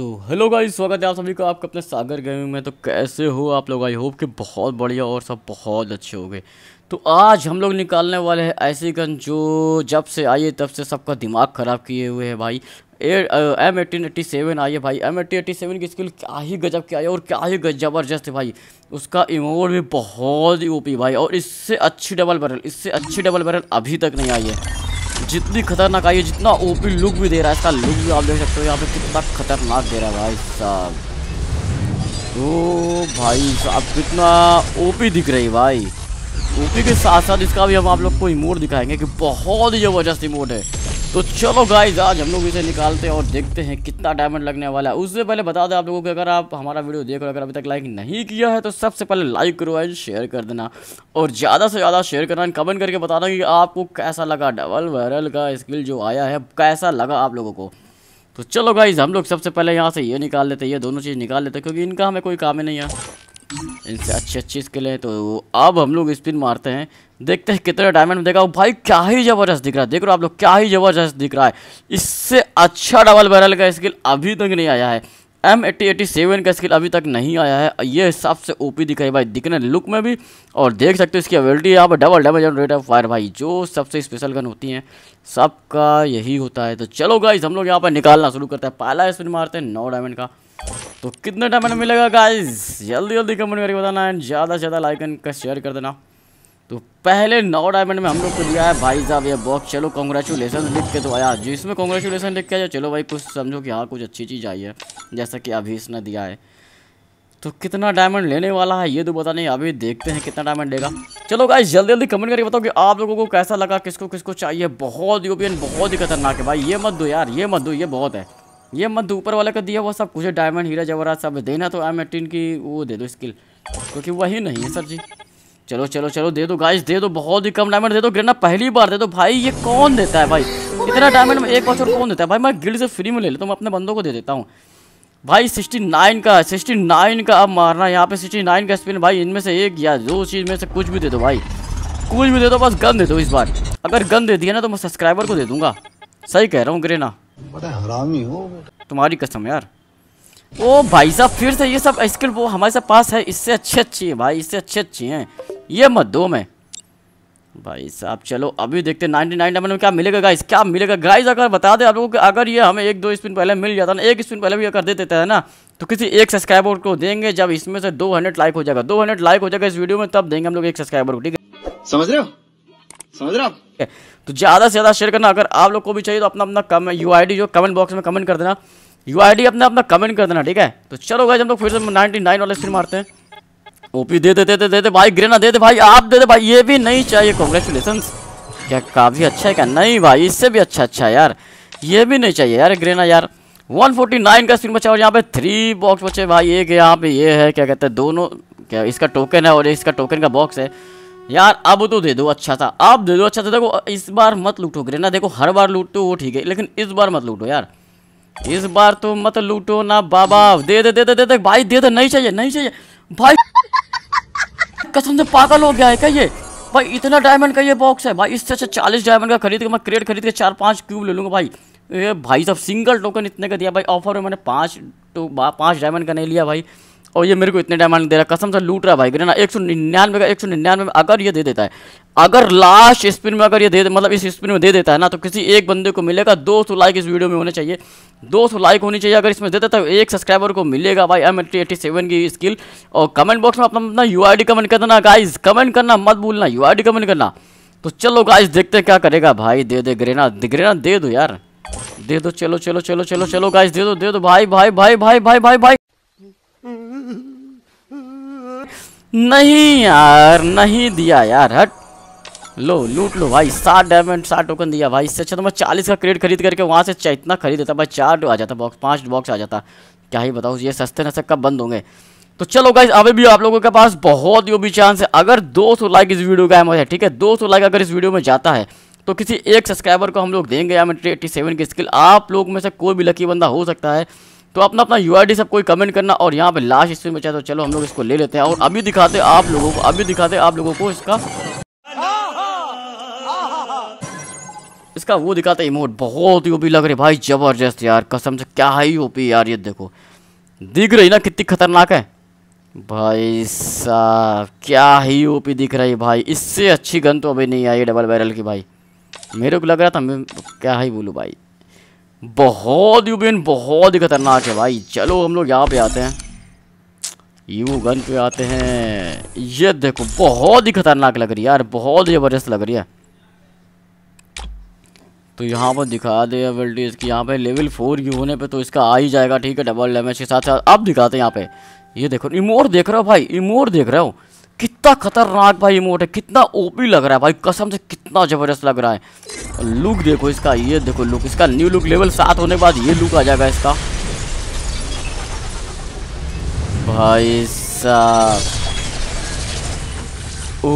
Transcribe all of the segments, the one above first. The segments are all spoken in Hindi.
तो हेलो गाइस स्वागत है आप सभी का आपका अपने सागर गेमिंग में तो कैसे हो आप लोग आई होप कि बहुत बढ़िया और सब बहुत अच्छे हो गए तो आज हम लोग निकालने वाले हैं ऐसी गन जो जब से आई है तब से सबका दिमाग ख़राब किए हुए है भाई एम एटीन एट्टी सेवन आई है भाई एम एट्टी एट्टी सेवन की स्किल क्या ही गजब की आई है और क्या ही ज़बरदस्त है भाई उसका इमोड भी बहुत ही ओपी भाई और इससे अच्छी डबल बैरल इससे अच्छी डबल बैरल अभी तक नहीं आई है जितनी खतरनाक आई है जितना ओपी लुक भी दे रहा है इसका लुक भी आप देख सकते हो यहाँ पे कितना खतरनाक दे रहा है भाई साहब ओ भाई साहब कितना ओपी दिख रही भाई ओपी के साथ साथ इसका भी हम आप लोग को इमोट दिखाएंगे कि बहुत ही जबरदस्त इमोट है तो चलो गाइज आज हम लोग इसे निकालते हैं और देखते हैं कितना डायमंड लगने वाला है उससे पहले बता दें आप लोगों को अगर आप हमारा वीडियो देख रहे हो अगर अभी तक लाइक नहीं किया है तो सबसे पहले लाइक करो एंड शेयर कर देना और ज़्यादा से ज़्यादा शेयर करना एंड कमेंट करके बताना कि आपको कैसा लगा डबल वायरल का स्किल जो आया है कैसा लगा आप लोगों को तो चलो गाइज हम लोग सबसे पहले यहाँ से ये निकाल लेते हैं ये दोनों चीज़ निकाल लेते हैं क्योंकि इनका हमें कोई काम ही नहीं है इनसे अच्छे अच्छे स्किल है तो अब हम लोग स्पिन मारते हैं देखते हैं कितने डायमंड देखा भाई क्या ही जबरदस्त दिख रहा है देख रहे आप लोग क्या ही जबरदस्त दिख रहा है इससे अच्छा डबल बैरल का स्किल अभी तक नहीं आया है एम एट्टी सेवन का स्किल अभी तक नहीं आया है ये हिसाब से पी दिख रही है भाई दिखने लुक में भी और देख सकते हो इसकी अवेलिटी यहाँ पर double double and rate of fire भाई जो सबसे स्पेशल गन होती हैं सबका यही होता है तो चलो गाइज हम लोग यहाँ पर निकालना शुरू करते हैं पहला स्पिन मारते हैं नौ डायमंड का तो कितना डायमंड मिलेगा गाइज जल्दी जल्दी कमेंट करके बताना एंड ज़्यादा से ज़्यादा लाइक एंड का शेयर कर देना तो पहले नौ डायमंड में हम लोग को दिया है भाई साहब ये बॉक्स चलो कॉन्ग्रेचुलेसन लिख के तो आया जिसमें कॉन्ग्रेचुलेसन लिख के आया चलो भाई कुछ समझो कि हाँ कुछ अच्छी चीज़ आई है जैसा कि अभी इसने दिया है तो कितना डायमंड लेने वाला है ये तो पता नहीं अभी देखते हैं कितना डायमंड देगा चलो गाइस जल्दी जल्दी कमेंट करके बताओ कि आप लोगों को कैसा लगा किसको किसको चाहिए बहुत यूपियन बहुत ही खतरनाक है भाई ये मत दो यार ये मत दो ये बहुत है ये मत ऊपर वाले का दिया वो सब कुछ डायमंड हीरा जवरात सब देना तो आई एटीन की वो दे दो स्किल क्योंकि वही नहीं है सर जी चलो चलो चलो दे दो गाइस दे दो बहुत ही कम डायमंड दे दो गिरना पहली बार दे दो भाई ये कौन देता है भाई इतना डायमंड एक बच्चों कौन देता है भाई मैं गिल से फ्री में ले लेता हूँ मैं अपने बंदों को दे देता हूँ भाई सिक्सटी नाइन का सिक्सटी नाइन का अब मारना यहाँ पे सिक्सटी नाइन का स्पिन भाई इनमें से एक या दो चीज़ में से कुछ भी दे दो भाई कुछ भी दे दो बस गन दे दो इस बार अगर गन दे दिया ना तो मैं सब्सक्राइबर को दे दूंगा सही कह रहा हूँ ग्रेना बड़ा हरामी हो तुम्हारी कसम यार ओ भाई साहब फिर से ये सब स्किल वो हमारे साथ पास है इससे अच्छे अच्छी है भाई इससे अच्छे अच्छी हैं ये मत दो मैं भाई साहब चलो अभी देखते हैं नाइनटी नाइन में क्या मिलेगा गाइस क्या मिलेगा गाइस अगर बता दे आप लोगों को अगर ये हमें एक दो स्पिन पहले मिल जाता ना एक स्पिन पहले भी अगर दे देता है ना तो किसी एक सब्सक्राइबर को देंगे जब इसमें से 200 लाइक हो जाएगा 200 लाइक हो जाएगा इस वीडियो में तब देंगे हम लोग एक सब्सक्राइबर को ठीक है समझ रहे हो समझ रहे आप तो ज़्यादा से ज़्यादा शेयर करना अगर आप लोग को भी चाहिए तो अपना अपना कम यू आई जो कमेंट बॉक्स में कमेंट कर देना यू आई अपना अपना कमेंट कर देना ठीक है तो चलो गाइज हम लोग फिर से नाइनटी नाइन वाले स्क्रीन मारते हैं ओपी दे दे दे दे दे दे भाई ग्रेना दे दे भाई आप दे दे भाई ये भी नहीं चाहिए कॉन्ग्रेचुलेसन क्या काफ़ी अच्छा है क्या नहीं भाई इससे भी अच्छा अच्छा है यार ये भी नहीं चाहिए यार ग्रेना यार 149 का स्क्रीन बचा और यहाँ पे थ्री बॉक्स बचे भाई एक यहाँ पे ये है क्या कहते हैं दोनों क्या इसका टोकन है और इसका टोकन का बॉक्स है यार अब तो दे दो अच्छा था अब दे दो अच्छा था देखो इस बार मत लूटो ग्रेना देखो हर बार लूटो वो ठीक है लेकिन इस बार मत लूटो यार इस बार तो मत लूटो ना बाबा दे दे दे दे दे दे भाई दे दे नहीं चाहिए नहीं चाहिए भाई कसम से पागल हो गया है क्या ये भाई इतना डायमंड का ये बॉक्स है भाई इससे अच्छा चालीस डायमंड का खरीद के मैं क्रेड खरीद के चार पाँच क्यूब ले लूँगा भाई ये भाई साहब सिंगल टोकन इतने का दिया भाई ऑफर में मैंने पाँच तो पाँच डायमंड का नहीं लिया भाई और ये मेरे को इतने डायमंड दे रहा है कसम से लूट रहा भाई ग्रेना एक सौ निन्यानवे का एक सौ निन्यानवे में अगर ये दे देता है अगर लास्ट स्पिन में अगर ये दे मतलब इस स्पिन में दे देता है ना तो किसी एक बंदे को मिलेगा दो सौ लाइक इस वीडियो में होने चाहिए दो सौ लाइक होनी चाहिए अगर इसमें दे देता है तो एक सब्सक्राइबर को मिलेगा भाई एम एट्टी सेवन की स्किल और कमेंट बॉक्स में अपना अपना यू कमेंट कर देना गाइज कमेंट करना मत भूलना यू कमेंट करना तो चलो गाइज देखते हैं क्या करेगा भाई दे दे ग्रेना ग्रेना दे दो यार दे दो चलो चलो चलो चलो चलो गाइज दे दो दे दो भाई भाई भाई भाई भाई भाई नहीं यार नहीं दिया यार हट लो लूट लो भाई सात डायमंड सात टोकन दिया भाई इससे अच्छा तो मैं चालीस का क्रेड खरीद करके वहाँ से इतना खरीद देता भाई चार आ जाता बॉक्स पाँच बॉक्स आ जाता क्या ही बताओ ये सस्ते नस्ते कब बंद होंगे तो चलो गाइज अभी भी आप लोगों के पास बहुत यो भी चांस है अगर 200 लाइक इस वीडियो का है ठीक है 200 लाइक अगर इस वीडियो में जाता है तो किसी एक सब्सक्राइबर को हम लोग देंगे या मैं एट्टी सेवन की स्किल आप लोग में से कोई भी लकी बंदा हो सकता है तो अपना अपना यू सब कोई कमेंट करना और यहाँ पे लास्ट स्ट्रीम में चाहे तो चलो हम लोग इसको ले लेते हैं और अभी दिखाते आप लोगों को अभी दिखाते आप लोगों को इसका इसका वो दिखाते इमोट बहुत ही ओपी लग रही भाई जबरदस्त यार कसम से क्या है ओपी यार ये देखो दिख रही ना कितनी खतरनाक है भाई साहब क्या ही ओपी दिख रही भाई इससे अच्छी गन तो अभी नहीं आई डबल बैरल की भाई मेरे को लग रहा था मैं क्या ही बोलूँ भाई बहुत यूबियन बहुत ही खतरनाक है भाई चलो हम लोग यहाँ पे आते हैं यू गन पे आते हैं ये देखो बहुत ही खतरनाक लग रही है यार बहुत ही ज़बरदस्त लग रही है तो यहाँ पर दिखा दे एबिलिटी इसकी यहाँ पे लेवल फोर की होने पे तो इसका आ ही जाएगा ठीक है डबल डैमेज के साथ साथ अब दिखाते हैं यहाँ पे ये देखो इमोर देख रहे हो भाई इमोर देख रहे हो कितना खतरनाक भाई इमोट है कितना ओपी लग रहा है भाई कसम से कितना ज़बरदस्त लग रहा है लुक देखो इसका ये देखो लुक इसका न्यू लुक लेवल सात होने के बाद ये लुक आ जाएगा इसका भाई साहब ओ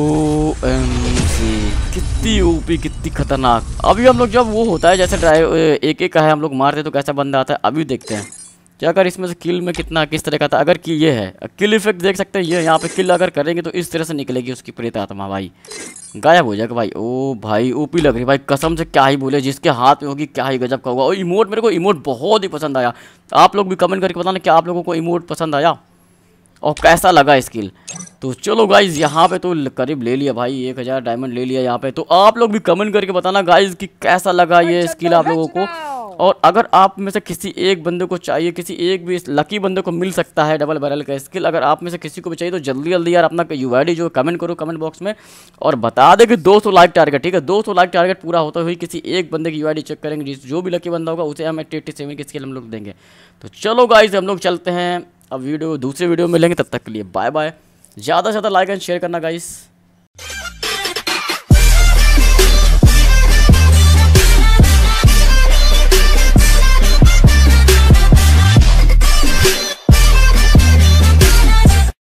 एम सी कितनी ओपी कितनी खतरनाक अभी हम लोग जब वो होता है जैसे ड्राइव एक एक का है हम लोग मारते तो कैसा बंदा आता है अभी देखते हैं कि अगर इसमें से किल में कितना किस तरह का था अगर कि ये है किल इफेक्ट देख सकते हैं ये यहाँ पे किल अगर करेंगे तो इस तरह से निकलेगी उसकी प्रेत आत्मा भाई गायब हो जाएगा भाई ओ भाई ओपी लग रही भाई कसम से क्या ही बोले जिसके हाथ में होगी क्या ही गजब का होगा और इमोट मेरे को इमोट बहुत ही पसंद आया आप लोग भी कमेंट करके बताना कि आप लोगों को इमोट पसंद आया और कैसा लगा स्किल तो चलो गाइज यहाँ पे तो करीब ले लिया भाई एक हज़ार डायमंड ले लिया यहाँ पे तो आप लोग भी कमेंट करके बताना गाइज कि कैसा लगा ये स्किल अच्छा आप तो लोगों को और अगर आप में से किसी एक बंदे को चाहिए किसी एक भी लकी बंदे को मिल सकता है डबल बैरल का स्किल अगर आप में से किसी को भी चाहिए तो जल्दी जल्दी यार अपना यू आई जो कमेंट करो कमेंट बॉक्स में और बता दे कि 200 लाइक टारगेट ठीक है 200 लाइक टारगेट पूरा होता हुई किसी एक बंदे की यू चेक करेंगे जिस जो भी लकी बंदा होगा उसे हम एट्टी एट्टी सेवन की स्किल हम लोग देंगे तो चलो गाइज हम लोग चलते हैं अब वीडियो दूसरे वीडियो में लेंगे तब तक के लिए बाय बाय ज़्यादा से ज़्यादा लाइक एंड शेयर करना गाइस